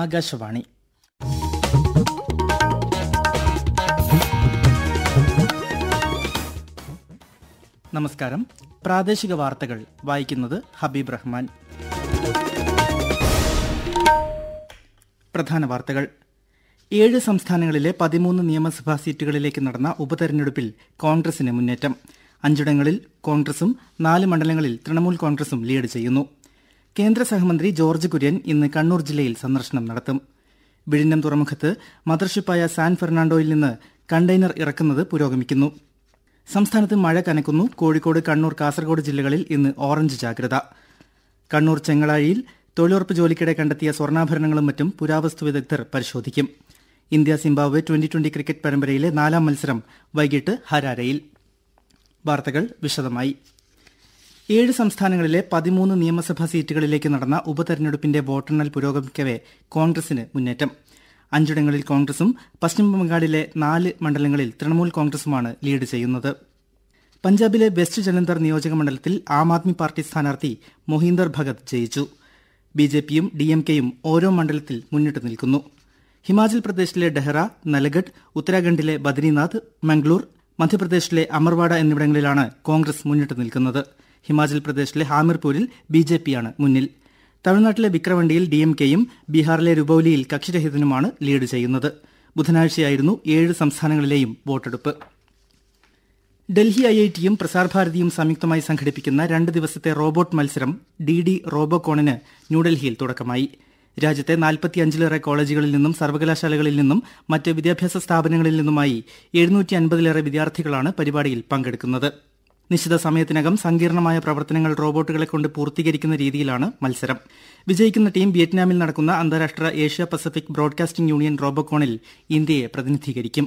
ആകാശവാണി നമസ്കാരം പ്രാദേശിക വാർത്തകൾ വായിക്കുന്നത് ഹബീബ് റഹ്മാൻ പ്രധാന വാർത്തകൾ ഏഴ് സംസ്ഥാനങ്ങളിലെ പതിമൂന്ന് നിയമസഭാ സീറ്റുകളിലേക്ക് നടന്ന ഉപതെരഞ്ഞെടുപ്പിൽ കോൺഗ്രസിന് മുന്നേറ്റം അഞ്ചിടങ്ങളിൽ കോൺഗ്രസും നാല് മണ്ഡലങ്ങളിൽ തൃണമൂൽ കോൺഗ്രസും ലീഡ് ചെയ്യുന്നു കേന്ദ്ര സഹമന്ത്രി ജോർജ് കുര്യൻ ഇന്ന് കണ്ണൂർ ജില്ലയിൽ സന്ദർശനം നടത്തും വിഴിഞ്ഞം തുറമുഖത്ത് മദർഷിപ്പായ സാൻ ഫെർണാണ്ടോയിൽ നിന്ന് കണ്ടെയ്നർ ഇറക്കുന്നത് പുരോഗമിക്കുന്നു സംസ്ഥാനത്ത് മഴ കനക്കുന്നു കോഴിക്കോട് കണ്ണൂർ കാസർഗോഡ് ജില്ലകളിൽ ഇന്ന് ഓറഞ്ച് ജാഗ്രത കണ്ണൂർ ചെങ്ങളാഴിയിൽ തൊഴിലുറപ്പ് ജോലിക്കിടെ കണ്ടെത്തിയ സ്വർണ്ണാഭരണങ്ങളും മറ്റും പുരാവസ്തു വിദഗ്ധർ പരിശോധിക്കും India Zimbabwe twenty twenty cricket പരമ്പരയിലെ നാലാം മത്സരം വൈകിട്ട് ഹരാരയിൽ വാർത്തകൾ വിശദമായി ഏഴ് സംസ്ഥാനങ്ങളിലെ പതിമൂന്ന് നിയമസഭാ സീറ്റുകളിലേക്ക് നടന്ന ഉപതെരഞ്ഞെടുപ്പിന്റെ വോട്ടെണ്ണൽ പുരോഗമിക്കവേ കോൺഗ്രസിന് മുന്നേറ്റം അഞ്ചിടങ്ങളിൽ കോൺഗ്രസും പശ്ചിമബംഗാളിലെ നാല് മണ്ഡലങ്ങളിൽ തൃണമൂൽ കോൺഗ്രസുമാണ് ലീഡ് ചെയ്യുന്നത് പഞ്ചാബിലെ വെസ്റ്റ് ജലന്ധർ നിയോജക മണ്ഡലത്തിൽ ആം ആദ്മി പാർട്ടി സ്ഥാനാർത്ഥി മൊഹീന്ദർ ഭഗത് ജയിച്ചു ബി ജെ പിയും ഡി എം കെയും ഓരോ മണ്ഡലത്തിൽ മുന്നിട്ട് നിൽക്കുന്നു ഹിമാചൽ പ്രദേശിലെ ഡെഹ്റ നലഗഡ് ഉത്തരാഖണ്ഡിലെ ബദ്രിനാഥ് മംഗ്ലൂർ മധ്യപ്രദേശിലെ അമർവാഡ എന്നിവിടങ്ങളിലാണ് കോൺഗ്രസ് മുന്നിട്ട് നിൽക്കുന്നത് ഹിമാചൽ പ്രദേശിലെ ഹാമിർപൂരിൽ ബി ജെ പിയാണ് മുന്നിൽ തമിഴ്നാട്ടിലെ വിക്രവണ്ടിയിൽ ഡി എം കെയും ബീഹാറിലെ രുപൌലിയിൽ കക്ഷിരഹിതനുമാണ് ലീഡ് ചെയ്യുന്നത് ബുധനാഴ്ചയായിരുന്നു ഏഴ് സംസ്ഥാനങ്ങളിലെയും വോട്ടെടുപ്പ് ഡൽഹി ഐ ഐ ടിയും പ്രസാർഭാരതിയും സംയുക്തമായി സംഘടിപ്പിക്കുന്ന രണ്ട് ദിവസത്തെ റോബോട്ട് മത്സരം ഡി ഡി റോബോകോണിന് ന്യൂഡൽഹിയിൽ തുടക്കമായി രാജ്യത്തെ നാൽപ്പത്തിയഞ്ചിലേറെ കോളേജുകളിൽ നിന്നും സർവകലാശാലകളിൽ നിന്നും മറ്റ് വിദ്യാഭ്യാസ സ്ഥാപനങ്ങളിൽ നിന്നുമായി എഴുന്നൂറ്റി അൻപതിലേറെ വിദ്യാർത്ഥികളാണ് പരിപാടിയിൽ പങ്കെടുക്കുന്നത് നിശ്ചിത സമയത്തിനകം സങ്കീർണമായ പ്രവർത്തനങ്ങൾ റോബോട്ടുകളെ കൊണ്ട് പൂർത്തീകരിക്കുന്ന രീതിയിലാണ് മത്സരം വിജയിക്കുന്ന ടീം വിയറ്റ്നാമിൽ നടക്കുന്ന അന്താരാഷ്ട്ര ഏഷ്യ പസഫിക് ബ്രോഡ്കാസ്റ്റിംഗ് യൂണിയൻ റോബോക്കോണിൽ ഇന്ത്യയെ പ്രതിനിധീകരിക്കും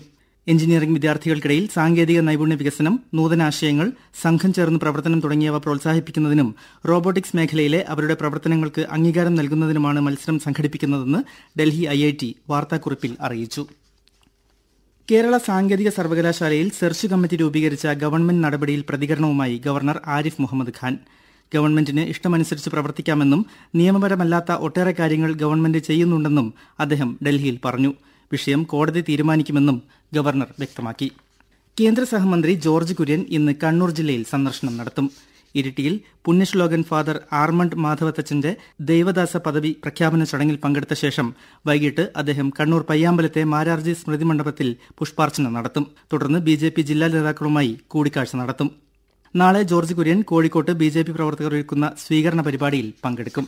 എഞ്ചിനീയറിംഗ് വിദ്യാർത്ഥികൾക്കിടയിൽ സാങ്കേതിക നൈപുണ്യ വികസനം നൂതനാശയങ്ങൾ സംഘം ചേർന്ന് പ്രവർത്തനം തുടങ്ങിയവ പ്രോത്സാഹിപ്പിക്കുന്നതിനും റോബോട്ടിക്സ് മേഖലയിലെ അവരുടെ പ്രവർത്തനങ്ങൾക്ക് അംഗീകാരം നൽകുന്നതിനുമാണ് മത്സരം സംഘടിപ്പിക്കുന്നതെന്ന് ഡൽഹി ഐ ഐ ടി വാർത്താക്കുറിപ്പിൽ അറിയിച്ചു കേരള സാങ്കേതിക സർവകലാശാലയിൽ സെർച്ച് കമ്മിറ്റി രൂപീകരിച്ച ഗവൺമെന്റ് നടപടിയിൽ പ്രതികരണവുമായി ഗവർണർ ആരിഫ് മുഹമ്മദ് ഖാൻ ഗവൺമെന്റിന് ഇഷ്ടമനുസരിച്ച് പ്രവർത്തിക്കാമെന്നും നിയമപരമല്ലാത്ത ഒട്ടേറെ കാര്യങ്ങൾ ഗവൺമെന്റ് ചെയ്യുന്നുണ്ടെന്നും അദ്ദേഹം ഡൽഹിയിൽ പറഞ്ഞു വിഷയം കോടതി തീരുമാനിക്കുമെന്നും ഗവർണർ വ്യക്തമാക്കി കേന്ദ്ര സഹമന്ത്രി ജോർജ് കുര്യൻ ഇന്ന് കണ്ണൂർ ജില്ലയിൽ സന്ദർശനം നടത്തും ഇരിട്ടിയിൽ പുണ്യശ്ലോകൻ ഫാദർ ആർമണ്ട് മാധവത്തച്ഛന്റെ ദൈവദാസ പദവി പ്രഖ്യാപന ചടങ്ങിൽ പങ്കെടുത്ത ശേഷം വൈകിട്ട് അദ്ദേഹം കണ്ണൂർ പയ്യാമ്പലത്തെ മാരാർജി സ്മൃതി മണ്ഡപത്തിൽ പുഷ്പാർച്ചന നടത്തും തുടർന്ന് ബി ജെ പി ജില്ലാ നേതാക്കളുമായി കൂടിക്കാഴ്ച നടത്തും നാളെ ജോർജ് കുര്യൻ കോഴിക്കോട്ട് ബി ജെ പി പ്രവർത്തകർ ഒരുക്കുന്ന സ്വീകരണ പരിപാടിയിൽ പങ്കെടുക്കും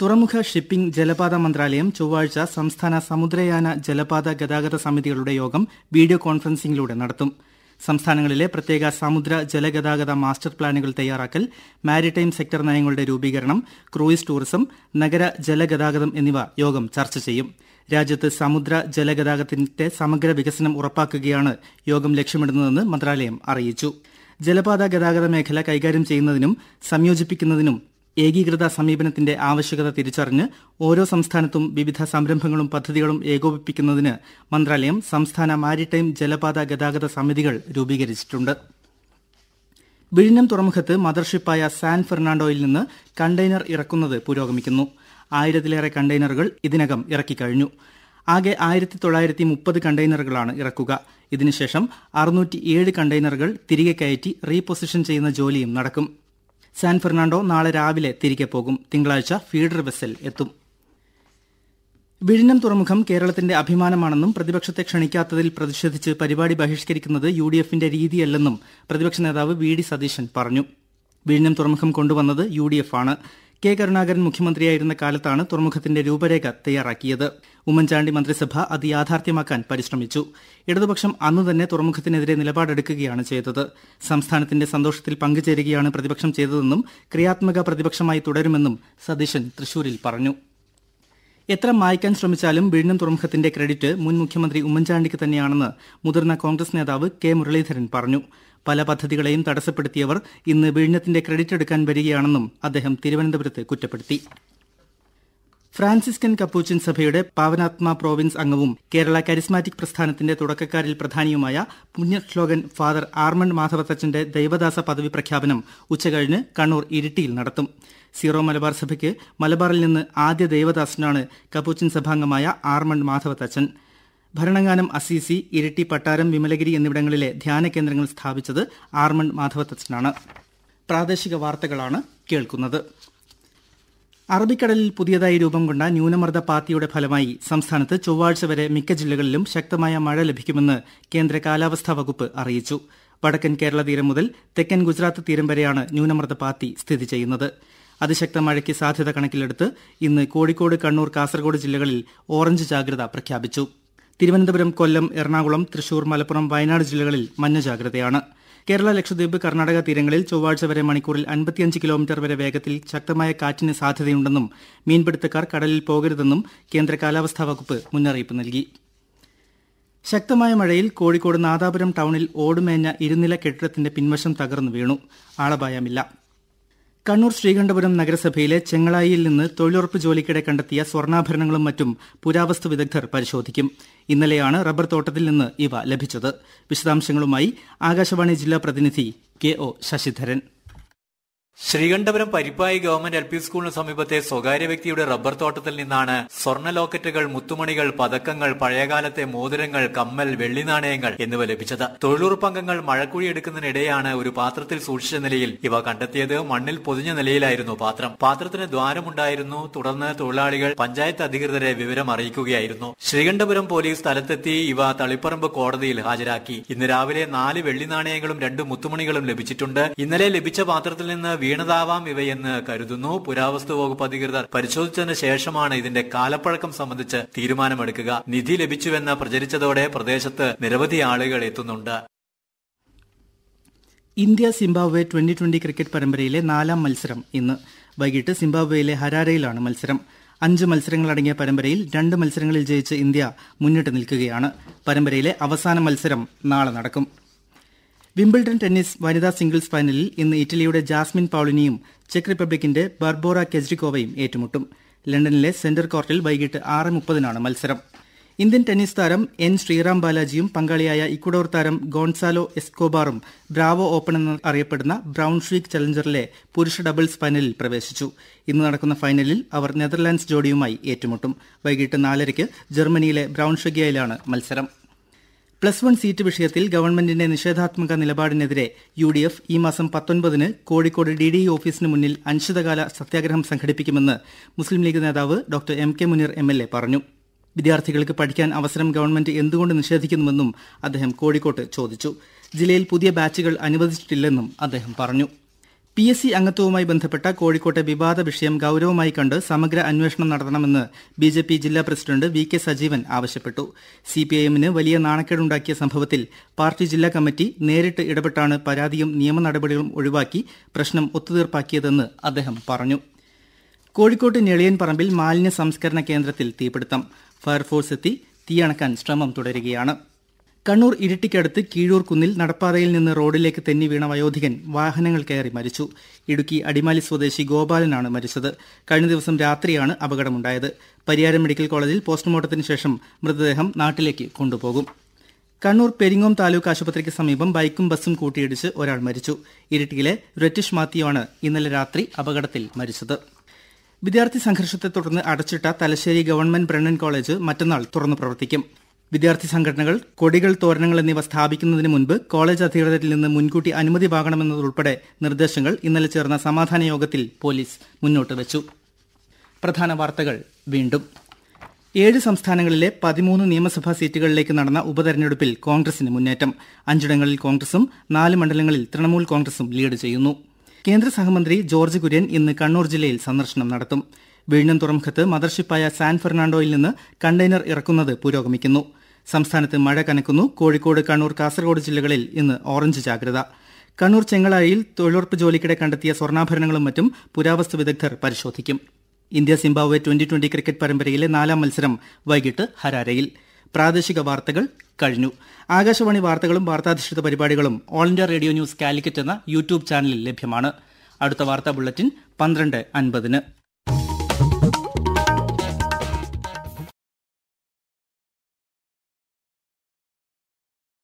തുറമുഖ ഷിപ്പിംഗ് ജലപാത മന്ത്രാലയം ചൊവ്വാഴ്ച സംസ്ഥാന സമുദ്രയാന ജലപാത ഗതാഗത സമിതികളുടെ യോഗം വീഡിയോ കോൺഫറൻസിംഗിലൂടെ നടത്തും സംസ്ഥാനങ്ങളിലെ പ്രത്യേക സമുദ്ര ജലഗതാഗത മാസ്റ്റർ പ്ലാനുകൾ തയ്യാറാക്കൽ മാരിടൈം സെക്ടർ നയങ്ങളുടെ രൂപീകരണം ക്രൂയിസ് ടൂറിസം നഗര ജലഗതാഗതം എന്നിവ യോഗം ചർച്ച ചെയ്യും രാജ്യത്ത് സമുദ്ര ജലഗതാഗതത്തിന്റെ സമഗ്ര വികസനം ഉറപ്പാക്കുകയാണ് യോഗം ലക്ഷ്യമിടുന്നതെന്ന് മന്ത്രാലയം അറിയിച്ചു ജലപാത ഗതാഗത മേഖല കൈകാര്യം ചെയ്യുന്നതിനും സംയോജിപ്പിക്കുന്നതിനും ഏകീകൃത സമീപനത്തിന്റെ ആവശ്യകത തിരിച്ചറിഞ്ഞ് ഓരോ സംസ്ഥാനത്തും വിവിധ സംരംഭങ്ങളും പദ്ധതികളും ഏകോപിപ്പിക്കുന്നതിന് മന്ത്രാലയം സംസ്ഥാന മാരിടൈം ജലപാത ഗതാഗത സമിതികൾ രൂപീകരിച്ചിട്ടുണ്ട് വിഴിഞ്ഞം തുറമുഖത്ത് മദർഷിപ്പായ സാൻ ഫെർണാണ്ടോയിൽ നിന്ന് കണ്ടെയ്നർ ഇറക്കുന്നത് പുരോഗമിക്കുന്നു ആയിരത്തിലേറെ കണ്ടെയ്നറുകൾ ഇതിനകം ഇറക്കിക്കഴിഞ്ഞു ആകെ ആയിരത്തി തൊള്ളായിരത്തി മുപ്പത് കണ്ടെയ്നറുകളാണ് ഇറക്കുക ഇതിനുശേഷം ഏഴ് കണ്ടെയ്നറുകൾ തിരികെ കയറ്റി റീപൊസിഷൻ ചെയ്യുന്ന ജോലിയും നടക്കും സാൻ ഫെർണാണ്ടോ നാളെ രാവിലെ തിരികെ പോകും തിങ്കളാഴ്ച ഫീഡർ വെസൽ എത്തും വിഴിഞ്ഞം തുറമുഖം കേരളത്തിന്റെ അഭിമാനമാണെന്നും പ്രതിപക്ഷത്തെ ക്ഷണിക്കാത്തതിൽ പ്രതിഷേധിച്ച് പരിപാടി ബഹിഷ്കരിക്കുന്നത് യു ഡി എഫിന്റെ രീതിയല്ലെന്നും പ്രതിപക്ഷ നേതാവ് വി ഡി സതീശൻ പറഞ്ഞു വിഴിഞ്ഞം തുറമുഖം കൊണ്ടുവന്നത് യു ഡി എഫ് ആണ് കെ കരുണാകരൻ മുഖ്യമന്ത്രിയായിരുന്ന കാലത്താണ് തുറമുഖത്തിന്റെ രൂപരേഖ തയ്യാറാക്കിയത് ഉമ്മൻചാണ്ടി മന്ത്രിസഭ അത് യാഥാർത്ഥ്യമാക്കാൻ പരിശ്രമിച്ചു ഇടതുപക്ഷം അന്ന് തന്നെ തുറമുഖത്തിനെതിരെ നിലപാടെടുക്കുകയാണ് ചെയ്തത് സംസ്ഥാനത്തിന്റെ സന്തോഷത്തിൽ പങ്കുചേരുകയാണ് പ്രതിപക്ഷം ചെയ്തതെന്നും ക്രിയാത്മക പ്രതിപക്ഷമായി തുടരുമെന്നും സതീശൻ തൃശൂരിൽ പറഞ്ഞു എത്ര മായ്ക്കാൻ ശ്രമിച്ചാലും വീണ്ടും തുറമുഖത്തിന്റെ ക്രെഡിറ്റ് മുൻ മുഖ്യമന്ത്രി ഉമ്മൻചാണ്ടിക്ക് തന്നെയാണെന്ന് മുതിർന്ന കോൺഗ്രസ് നേതാവ് കെ മുരളീധരൻ പറഞ്ഞു പല പദ്ധതികളെയും തടസ്സപ്പെടുത്തിയവർ ഇന്ന് വിഴിഞ്ഞത്തിന്റെ ക്രെഡിറ്റ് എടുക്കാൻ വരികയാണെന്നും അദ്ദേഹം തിരുവനന്തപുരത്ത് കുറ്റപ്പെടുത്തി ഫ്രാൻസിസ്കൻ കപ്പൂച്ചിൻ സഭയുടെ പാവനാത്മ പ്രോവിൻസ് അംഗവും കേരള കരിസ്മാറ്റിക് പ്രസ്ഥാനത്തിന്റെ തുടക്കക്കാരിൽ പ്രധാനിയുമായ പുണ്യശ്ലോകൻ ഫാദർ ആർമൺ മാധവത്തച്ഛന്റെ ദൈവദാസ പദവി പ്രഖ്യാപനം ഉച്ചകഴിഞ്ഞ് കണ്ണൂർ ഇരിട്ടിയിൽ നടത്തും സീറോ മലബാർ സഭയ്ക്ക് മലബാറിൽ നിന്ന് ആദ്യ ദൈവദാസനാണ് കപ്പൂച്ചിൻ സഭാംഗമായ ആർമൺ മാധവത്തച്ഛൻ ഭരണങ്ങാനം അസീസി ഇരിട്ടി പട്ടാരം വിമലഗിരി എന്നിവിടങ്ങളിലെ ധ്യാന കേന്ദ്രങ്ങൾ സ്ഥാപിച്ചത് ആർമൺ മാധവത്തച്ഛനാണ് പ്രാദേശിക വാർത്തകളാണ് കേൾക്കുന്നത് അറബിക്കടലിൽ പുതിയതായി രൂപം കൊണ്ട ന്യൂനമർദ്ദ പാർട്ടിയുടെ ഫലമായി സംസ്ഥാനത്ത് ചൊവ്വാഴ്ച വരെ മിക്ക ജില്ലകളിലും ശക്തമായ മഴ ലഭിക്കുമെന്ന് കേന്ദ്ര കാലാവസ്ഥാ വകുപ്പ് അറിയിച്ചു വടക്കൻ കേരള തീരം മുതൽ തെക്കൻ ഗുജറാത്ത് തീരം വരെയാണ് ന്യൂനമർദ്ദ പാർട്ടി സ്ഥിതി ചെയ്യുന്നത് അതിശക്ത മഴയ്ക്ക് സാധ്യത കണക്കിലെടുത്ത് ഇന്ന് കോഴിക്കോട് കണ്ണൂർ കാസർഗോഡ് ജില്ലകളിൽ ഓറഞ്ച് ജാഗ്രത പ്രഖ്യാപിച്ചു തിരുവനന്തപുരം കൊല്ലം എറണാകുളം തൃശൂർ മലപ്പുറം വയനാട് ജില്ലകളിൽ മഞ്ഞ ജാഗ്രതയാണ് കേരള ലക്ഷദ്വീപ് കർണാടക തീരങ്ങളിൽ ചൊവ്വാഴ്ച വരെ മണിക്കൂറിൽ അൻപത്തിയഞ്ച് കിലോമീറ്റർ വരെ വേഗത്തിൽ ശക്തമായ കാറ്റിന് സാധ്യതയുണ്ടെന്നും മീൻപിടുത്തക്കാർ കടലിൽ പോകരുതെന്നും കേന്ദ്ര കാലാവസ്ഥാ വകുപ്പ് മുന്നറിയിപ്പ് നൽകി ശക്തമായ മഴയിൽ കോഴിക്കോട് നാദാപുരം ടൗണിൽ ഓടുമേഞ്ഞ ഇരുനില കെട്ടിടത്തിന്റെ പിൻവശം തകർന്നു വീണു ആളപായമില്ല കണ്ണൂർ ശ്രീകണ്ഠപുരം നഗരസഭയിലെ ചെങ്ങളായിൽ നിന്ന് തൊഴിലുറപ്പ് ജോലിക്കിടെ കണ്ടെത്തിയ സ്വർണ്ണാഭരണങ്ങളും മറ്റും പുരാവസ്തു വിദഗ്ധർ പരിശോധിക്കും ഇന്നലെയാണ് റബ്ബർ തോട്ടത്തിൽ നിന്ന് ഇവ ലഭിച്ചത് വിശദാംശങ്ങളുമായി ആകാശവാണി ജില്ലാ പ്രതിനിധി K O Sasidharan Sreekandapuram Parippayi government L P സ്കൂളിന് സമീപത്തെ സ്വകാര്യ വ്യക്തിയുടെ റബ്ബർ തോട്ടത്തിൽ നിന്നാണ് സ്വർണ്ണ ലോക്കറ്റുകൾ മുത്തുമണികൾ പതക്കങ്ങൾ പഴയകാലത്തെ മോതിരങ്ങൾ കമ്മൽ വെള്ളി നാണയങ്ങൾ എന്നിവ ലഭിച്ചത് തൊഴിലുറപ്പ് അംഗങ്ങൾ മഴക്കുഴി എടുക്കുന്നതിനിടെയാണ് ഒരു പാത്രത്തിൽ സൂക്ഷിച്ച നിലയിൽ ഇവ കണ്ടെത്തിയത് മണ്ണിൽ പൊതിഞ്ഞ നിലയിലായിരുന്നു പാത്രം പാത്രത്തിന് ദ്വാരമുണ്ടായിരുന്നു തുടർന്ന് തൊഴിലാളികൾ പഞ്ചായത്ത് അധികൃതരെ വിവരം അറിയിക്കുകയായിരുന്നു ശ്രീകണ്ഠപുരം പോലീസ് സ്ഥലത്തെത്തി ഇവ തളിപ്പറമ്പ് കോടതിയിൽ ഹാജരാക്കി ഇന്ന് രാവിലെ നാല് വെള്ളി നാണയങ്ങളും രണ്ട് മുത്തുമണികളും ലഭിച്ചിട്ടുണ്ട് ഇന്നലെ ലഭിച്ച പാത്രത്തിൽ നിന്ന് വീണതാവാം ഇവയെന്ന് കരുതുന്നു പുരാവസ്തു വകുപ്പ് അധികൃതർ പരിശോധിച്ചതിന് ശേഷമാണ് ഇതിന്റെ കാലപ്പഴക്കം സംബന്ധിച്ച് തീരുമാനമെടുക്കുക നിധി ലഭിച്ചുവെന്ന് പ്രചരിച്ചതോടെ പ്രദേശത്ത് നിരവധി ആളുകൾ എത്തുന്നുണ്ട് India Zimbabwe twenty twenty cricket പരമ്പരയിലെ നാലാം മത്സരം ഇന്ന് വൈകിട്ട് സിംബാബ്വെയിലെ ഹരാരയിലാണ് മത്സരം അഞ്ച് മത്സരങ്ങളടങ്ങിയ പരമ്പരയിൽ രണ്ട് മത്സരങ്ങളിൽ ജയിച്ച് ഇന്ത്യ മുന്നിട്ട് നിൽക്കുകയാണ് പരമ്പരയിലെ അവസാന മത്സരം നാളെ നടക്കും വിംബിൾഡൺ ടെന്നീസ് വനിതാ സിംഗിൾസ് ഫൈനലിൽ ഇന്ന് ഇറ്റലിയുടെ ജാസ്മിൻ പൌളിനിയും ചെക്ക് റിപ്പബ്ലിക്കിന്റെ ബർബോറ കെജ്രിക്കോവയും ഏറ്റുമുട്ടും ലണ്ടനിലെ സെന്റർ കോർട്ടിൽ വൈകിട്ട് ആറ് മുപ്പതിനാണ് മത്സരം ഇന്ത്യൻ ടെന്നീസ് താരം എൻ ശ്രീറാം ബാലാജിയും പങ്കാളിയായ ഇക്വഡോർ താരം ഗോൺസാലോ എസ്കോബാറും ബ്രാവോ ഓപ്പൺ എന്ന് അറിയപ്പെടുന്ന ബ്രൗൺ ഷീക്ക് ചലഞ്ചറിലെ പുരുഷ ഡബിൾസ് ഫൈനലിൽ പ്രവേശിച്ചു ഇന്ന് നടക്കുന്ന ഫൈനലിൽ അവർ നെതർലാൻഡ്സ് ജോഡിയുമായി ഏറ്റുമുട്ടും വൈകിട്ട് നാലരയ്ക്ക് ജർമ്മനിയിലെ ബ്രൗൺ മത്സരം പ്ലസ് വൺ സീറ്റ് വിഷയത്തിൽ ഗവൺമെന്റിന്റെ നിഷേധാത്മക നിലപാടിനെതിരെ യു ഡി എഫ് ഈ മാസം പത്തൊൻപതിന് കോഴിക്കോട് ഡി ഡി ഓഫീസിന് മുന്നിൽ അനിശ്ചിതകാല സത്യാഗ്രഹം സംഘടിപ്പിക്കുമെന്ന് മുസ്ലിം ലീഗ് നേതാവ് doctor M K Muneer M L A പറഞ്ഞു വിദ്യാർത്ഥികൾക്ക് പഠിക്കാൻ അവസരം ഗവൺമെന്റ് എന്തുകൊണ്ട് നിഷേധിക്കുന്നുവെന്നും അദ്ദേഹം കോഴിക്കോട്ട് ചോദിച്ചു ജില്ലയിൽ പുതിയ ബാച്ചുകൾ അനുവദിച്ചിട്ടില്ലെന്നും അദ്ദേഹം പറഞ്ഞു പി എസ് സി അംഗത്വവുമായി ബന്ധപ്പെട്ട കോഴിക്കോട്ടെ വിവാദ വിഷയം ഗൌരവമായി കണ്ട് സമഗ്ര അന്വേഷണം നടത്തണമെന്ന് ബി ജെ പി ജില്ലാ പ്രസിഡന്റ് വി കെ സജീവൻ ആവശ്യപ്പെട്ടു സി പി ഐ എമ്മിന് വലിയ നാണക്കേടുണ്ടാക്കിയ സംഭവത്തിൽ പാർട്ടി ജില്ലാ കമ്മിറ്റി നേരിട്ട് ഇടപെട്ടാണ് പരാതിയും നിയമ നടപടികളും ഒഴിവാക്കി പ്രശ്നം ഒത്തുതീർപ്പാക്കിയതെന്ന് അദ്ദേഹം പറഞ്ഞു കോഴിക്കോട്ട് ഞെളിയൻപറമ്പിൽ മാലിന്യ സംസ്കരണ കേന്ദ്രത്തിൽ തീപിടുത്തം ഫയർഫോഴ്സ് എത്തി തീയണക്കാൻ ശ്രമം തുടരുകയാണ് കണ്ണൂർ ഇരിട്ടിക്കടുത്ത് കീഴൂർ കുന്നിൽ നടപ്പാതയിൽ നിന്ന് റോഡിലേക്ക് തെന്നി വീണ വയോധികൻ വാഹനങ്ങൾ കയറി മരിച്ചു ഇടുക്കി അടിമാലി സ്വദേശി ഗോപാലനാണ് മരിച്ചത് കഴിഞ്ഞ ദിവസം രാത്രിയാണ് അപകടമുണ്ടായത് പരിയാരം മെഡിക്കൽ കോളേജിൽ പോസ്റ്റ്മോർട്ടത്തിന് ശേഷം മൃതദേഹം നാട്ടിലേക്ക് കൊണ്ടുപോകും കണ്ണൂർ പെരിങ്ങോം താലൂക്ക് ആശുപത്രിക്ക് സമീപം ബൈക്കും ബസ്സും കൂട്ടിയിടിച്ച് ഒരാൾ മരിച്ചു ഇരിട്ടിയിലെ റെറ്റിഷ് മാത്യു ആണ് ഇന്നലെ രാത്രി അപകടത്തിൽ മരിച്ചത് വിദ്യാർത്ഥി സംഘർഷത്തെ തുടർന്ന് അടച്ചിട്ട തലശ്ശേരി ഗവൺമെന്റ് ബ്രണ്ണൻ കോളേജ് മറ്റന്നാൾ തുറന്നു പ്രവർത്തിക്കും വിദ്യാർത്ഥി സംഘടനകൾ കൊടികൾ തോരണങ്ങൾ എന്നിവ സ്ഥാപിക്കുന്നതിന് മുൻപ് കോളേജ് അധികൃതരിൽ നിന്ന് മുൻകൂട്ടി അനുമതി വാങ്ങണമെന്നതുൾപ്പെടെ നിർദ്ദേശങ്ങൾ ഇന്നലെ ചേർന്ന സമാധാന യോഗത്തിൽ പോലീസ് മുന്നോട്ട് വച്ചു പ്രധാന വാർത്തകൾ വീണ്ടും ഏഴ് സംസ്ഥാനങ്ങളിലെ പതിമൂന്ന് നിയമസഭാ സീറ്റുകളിലേക്ക് നടന്ന ഉപതെരഞ്ഞെടുപ്പിൽ കോൺഗ്രസിന് മുന്നേറ്റം അഞ്ചിടങ്ങളിൽ കോൺഗ്രസും നാല് മണ്ഡലങ്ങളിൽ തൃണമൂൽ കോൺഗ്രസും ലീഡ് ചെയ്യുന്നു കേന്ദ്ര സഹമന്ത്രി ജോർജ് കുര്യൻ ഇന്ന് കണ്ണൂർ ജില്ലയിൽ സന്ദർശനം നടത്തും വിഴിഞ്ഞം തുറമുഖത്ത് മദർഷിപ്പായ സാൻ ഫെർണാണ്ടോയിൽ നിന്ന് കണ്ടെയ്നർ ഇറക്കുന്നത് പുരോഗമിക്കുന്നു സംസ്ഥാനത്ത് മഴ കനക്കുന്നു കോഴിക്കോട് കണ്ണൂർ കാസർഗോഡ് ജില്ലകളിൽ ഇന്ന് ഓറഞ്ച് ജാഗ്രത കണ്ണൂർ ചെങ്ങളായിൽ തൊഴിലുറപ്പ് ജോലിക്കിടെ കണ്ടെത്തിയ സ്വർണ്ണാഭരണങ്ങളും മറ്റും പുരാവസ്തു വിദഗ്ധർ പരിശോധിക്കും India Zimbabwe twenty twenty cricket പരമ്പരയിലെ നാലാം മത്സരം വൈകിട്ട് ഹരാരയിൽ പ്രാദേശിക വാർത്തകൾ കഴിഞ്ഞു ആകാശവാണി വാർത്തകളും വാർത്താധിഷ്ഠിത പരിപാടികളും all India radio news Calicut എന്ന യൂട്യൂബ് ചാനലിൽ ലഭ്യമാണ് അടുത്ത വാർത്താ ബുള്ളറ്റിൻ പന്ത്രണ്ട് അൻപതിന്